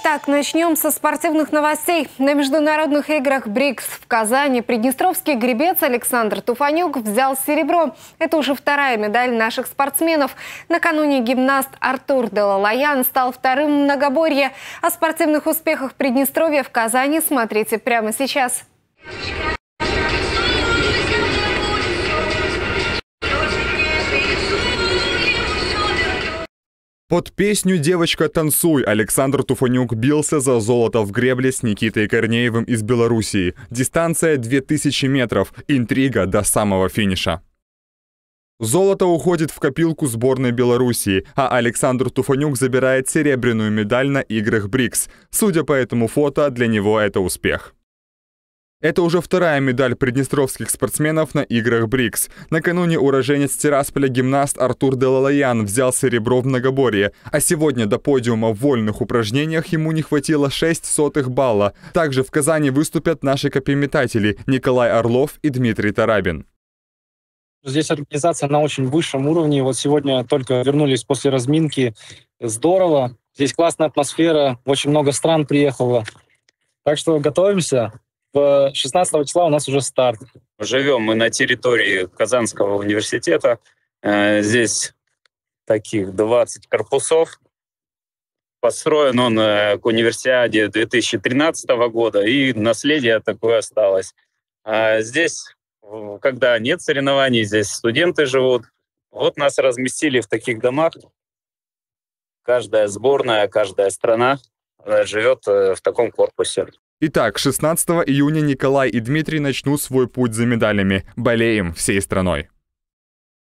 Итак, начнем со спортивных новостей. На международных играх БРИКС в Казани приднестровский гребец Александр Туфанюк взял серебро. Это уже вторая медаль наших спортсменов. Накануне гимнаст Артур Делалаян стал вторым в многоборье. О спортивных успехах Приднестровья в Казани смотрите прямо сейчас. Под песню «Девочка, танцуй» Александр Туфанюк бился за золото в гребле с Никитой Корнеевым из Белоруссии. Дистанция 2000 метров, интрига до самого финиша. Золото уходит в копилку сборной Белоруссии, а Александр Туфанюк забирает серебряную медаль на играх БРИКС. Судя по этому фото, для него это успех. Это уже вторая медаль приднестровских спортсменов на играх БРИКС. Накануне уроженец Тирасполя гимнаст Артур Делалаян взял серебро в многоборье, а сегодня до подиума в вольных упражнениях ему не хватило 6 сотых балла. Также в Казани выступят наши копьеметатели Николай Орлов и Дмитрий Тарабин. Здесь организация на очень высшем уровне. Вот сегодня только вернулись после разминки. Здорово. Здесь классная атмосфера, очень много стран приехало. Так что готовимся. 16 типа, числа у нас уже старт. Живем мы на территории Казанского университета. Э, здесь таких 20 корпусов. Построен он э, к универсиаде 2013 года, и наследие такое осталось. А здесь, когда нет соревнований, здесь студенты живут. Вот нас разместили в таких домах. Каждая сборная, каждая страна э, живет в таком корпусе. Итак, 16 июня Николай и Дмитрий начнут свой путь за медалями. Болеем всей страной.